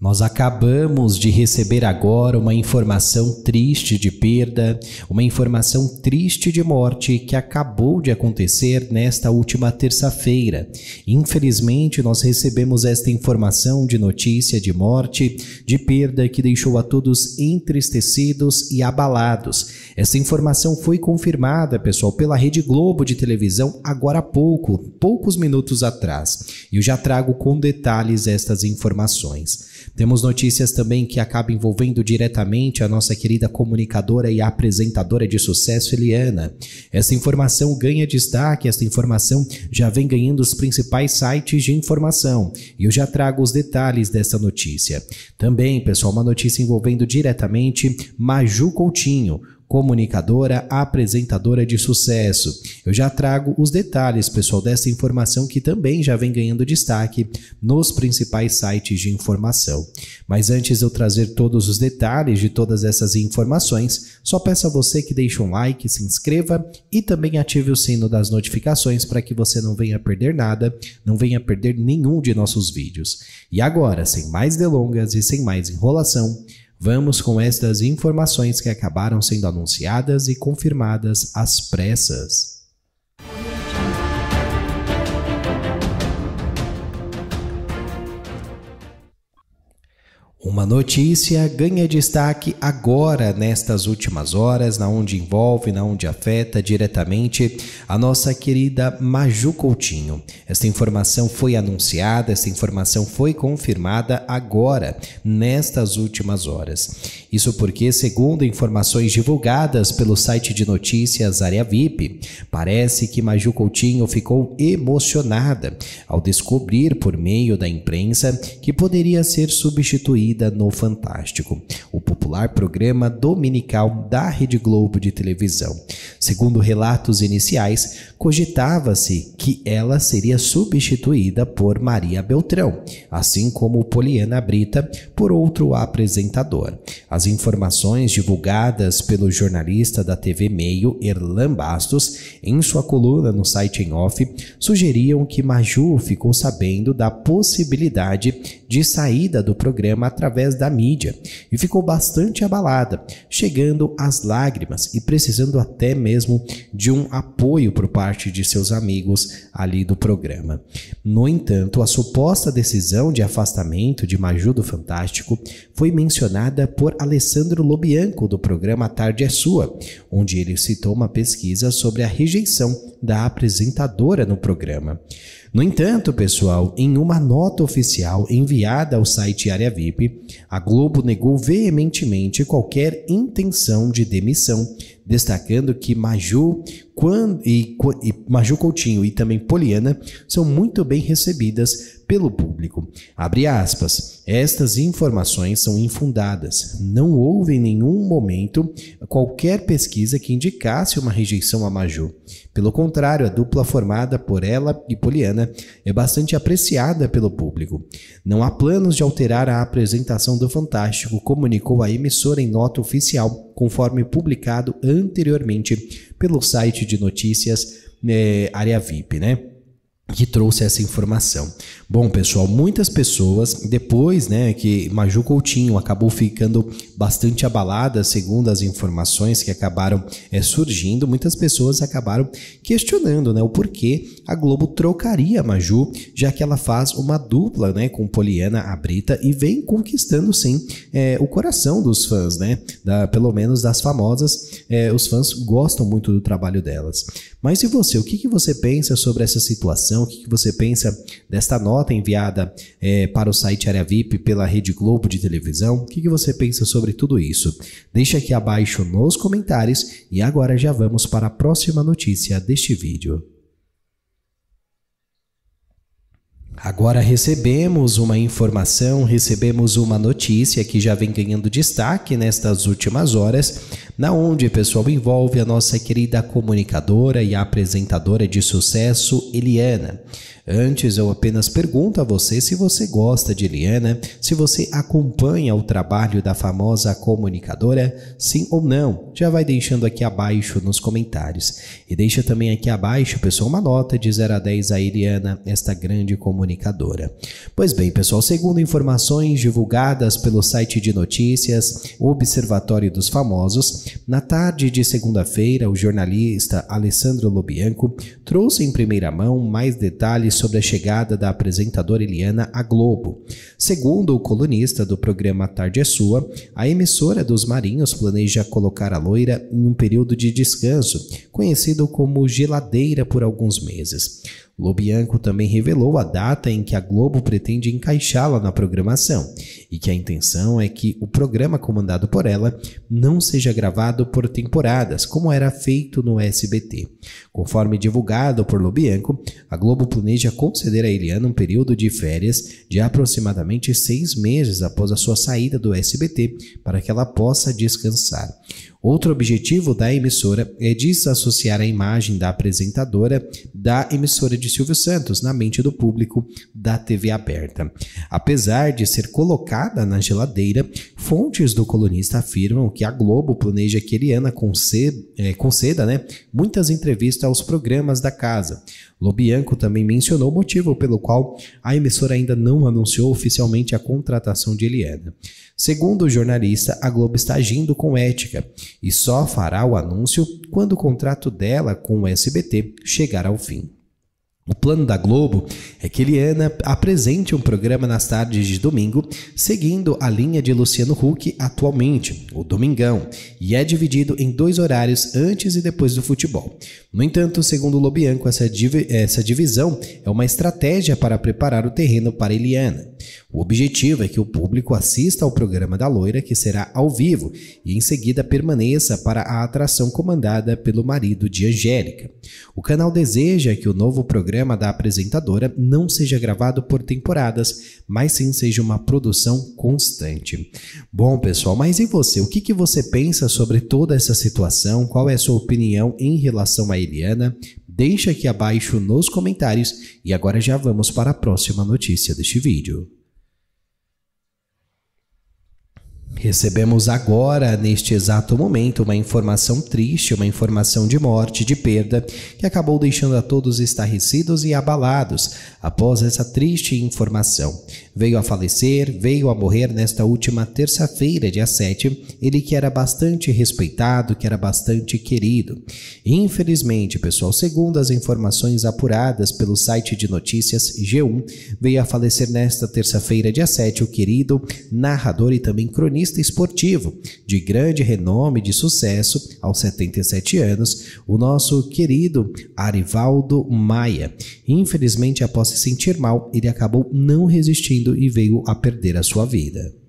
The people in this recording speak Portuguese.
Nós acabamos de receber agora uma informação triste de perda, uma informação triste de morte que acabou de acontecer nesta última terça-feira. Infelizmente, nós recebemos esta informação de notícia de morte, de perda que deixou a todos entristecidos e abalados. Essa informação foi confirmada, pessoal, pela Rede Globo de televisão agora há pouco, poucos minutos atrás. Eu já trago com detalhes estas informações. Temos notícias também que acaba envolvendo diretamente a nossa querida comunicadora e apresentadora de sucesso, Eliana. Essa informação ganha destaque, essa informação já vem ganhando os principais sites de informação e eu já trago os detalhes dessa notícia. Também, pessoal, uma notícia envolvendo diretamente Maju Coutinho comunicadora, apresentadora de sucesso. Eu já trago os detalhes, pessoal, dessa informação que também já vem ganhando destaque nos principais sites de informação. Mas antes de eu trazer todos os detalhes de todas essas informações, só peço a você que deixe um like, se inscreva e também ative o sino das notificações para que você não venha perder nada, não venha perder nenhum de nossos vídeos. E agora, sem mais delongas e sem mais enrolação, Vamos com estas informações que acabaram sendo anunciadas e confirmadas às pressas. Uma notícia ganha destaque agora nestas últimas horas, na onde envolve, na onde afeta diretamente a nossa querida Maju Coutinho. Esta informação foi anunciada, esta informação foi confirmada agora nestas últimas horas. Isso porque, segundo informações divulgadas pelo site de notícias Área VIP, parece que Maju Coutinho ficou emocionada ao descobrir por meio da imprensa que poderia ser substituída inserida no Fantástico, o popular programa dominical da Rede Globo de televisão. Segundo relatos iniciais, cogitava-se que ela seria substituída por Maria Beltrão, assim como Poliana Brita por outro apresentador. As informações divulgadas pelo jornalista da TV Meio, Erlan Bastos, em sua coluna no site em off, sugeriam que Maju ficou sabendo da possibilidade de saída do programa através da mídia e ficou bastante abalada, chegando às lágrimas e precisando até mesmo mesmo de um apoio por parte de seus amigos ali do programa. No entanto, a suposta decisão de afastamento de Maju do Fantástico foi mencionada por Alessandro Lobianco do programa a Tarde é Sua, onde ele citou uma pesquisa sobre a rejeição da apresentadora no programa. No entanto, pessoal, em uma nota oficial enviada ao site Área VIP, a Globo negou veementemente qualquer intenção de demissão, destacando que Maju e, e Maju Coutinho e também Poliana são muito bem recebidas pelo público. Abre aspas. Estas informações são infundadas. Não houve em nenhum momento qualquer pesquisa que indicasse uma rejeição a Maju. Pelo contrário, a dupla formada por ela e Poliana é bastante apreciada pelo público. Não há planos de alterar a apresentação do Fantástico, comunicou a emissora em nota oficial, conforme publicado anteriormente pelo site de notícias é, Área VIP, né? que trouxe essa informação. Bom, pessoal, muitas pessoas, depois né, que Maju Coutinho acabou ficando bastante abalada, segundo as informações que acabaram é, surgindo, muitas pessoas acabaram questionando né, o porquê a Globo trocaria a Maju, já que ela faz uma dupla né, com Poliana Abrita e vem conquistando, sim, é, o coração dos fãs, né, da, pelo menos das famosas. É, os fãs gostam muito do trabalho delas. Mas e você? O que, que você pensa sobre essa situação? O que, que você pensa desta nova? nota enviada é, para o site Área VIP pela Rede Globo de televisão. O que, que você pensa sobre tudo isso? Deixa aqui abaixo nos comentários e agora já vamos para a próxima notícia deste vídeo. Agora recebemos uma informação, recebemos uma notícia que já vem ganhando destaque nestas últimas horas na onde, pessoal, envolve a nossa querida comunicadora e apresentadora de sucesso, Eliana. Antes, eu apenas pergunto a você se você gosta de Eliana, se você acompanha o trabalho da famosa comunicadora, sim ou não. Já vai deixando aqui abaixo nos comentários. E deixa também aqui abaixo, pessoal, uma nota de 0 a 10 a Eliana, esta grande comunicadora. Pois bem, pessoal, segundo informações divulgadas pelo site de notícias Observatório dos Famosos, na tarde de segunda-feira, o jornalista Alessandro Lobianco trouxe em primeira mão mais detalhes sobre a chegada da apresentadora Eliana à Globo. Segundo o colunista do programa Tarde é Sua, a emissora dos Marinhos planeja colocar a loira em um período de descanso, conhecido como geladeira por alguns meses. Lobianco também revelou a data em que a Globo pretende encaixá-la na programação e que a intenção é que o programa comandado por ela não seja gravado por temporadas, como era feito no SBT. Conforme divulgado por Lobianco, a Globo planeja conceder a Eliana um período de férias de aproximadamente seis meses após a sua saída do SBT para que ela possa descansar. Outro objetivo da emissora é desassociar a imagem da apresentadora da emissora de de Silvio Santos na mente do público da TV aberta. Apesar de ser colocada na geladeira, fontes do colunista afirmam que a Globo planeja que Eliana é, conceda, né, muitas entrevistas aos programas da casa. Lobianco também mencionou o motivo pelo qual a emissora ainda não anunciou oficialmente a contratação de Eliana. Segundo o jornalista, a Globo está agindo com ética e só fará o anúncio quando o contrato dela com o SBT chegar ao fim. O plano da Globo é que Eliana apresente um programa nas tardes de domingo, seguindo a linha de Luciano Huck atualmente, o Domingão, e é dividido em dois horários antes e depois do futebol. No entanto, segundo Lobianco, essa, div essa divisão é uma estratégia para preparar o terreno para Eliana. O objetivo é que o público assista ao programa da loira, que será ao vivo, e em seguida permaneça para a atração comandada pelo marido de Angélica. O canal deseja que o novo programa programa da apresentadora não seja gravado por temporadas, mas sim seja uma produção constante. Bom, pessoal, mas e você? O que, que você pensa sobre toda essa situação? Qual é a sua opinião em relação a Eliana? Deixa aqui abaixo nos comentários e agora já vamos para a próxima notícia deste vídeo. Recebemos agora, neste exato momento, uma informação triste, uma informação de morte, de perda, que acabou deixando a todos estarrecidos e abalados após essa triste informação. Veio a falecer, veio a morrer nesta última terça-feira, dia 7, ele que era bastante respeitado, que era bastante querido. Infelizmente, pessoal, segundo as informações apuradas pelo site de notícias G1, veio a falecer nesta terça-feira, dia 7, o querido narrador e também cronista jornalista esportivo, de grande renome e de sucesso, aos 77 anos, o nosso querido Arivaldo Maia. Infelizmente, após se sentir mal, ele acabou não resistindo e veio a perder a sua vida.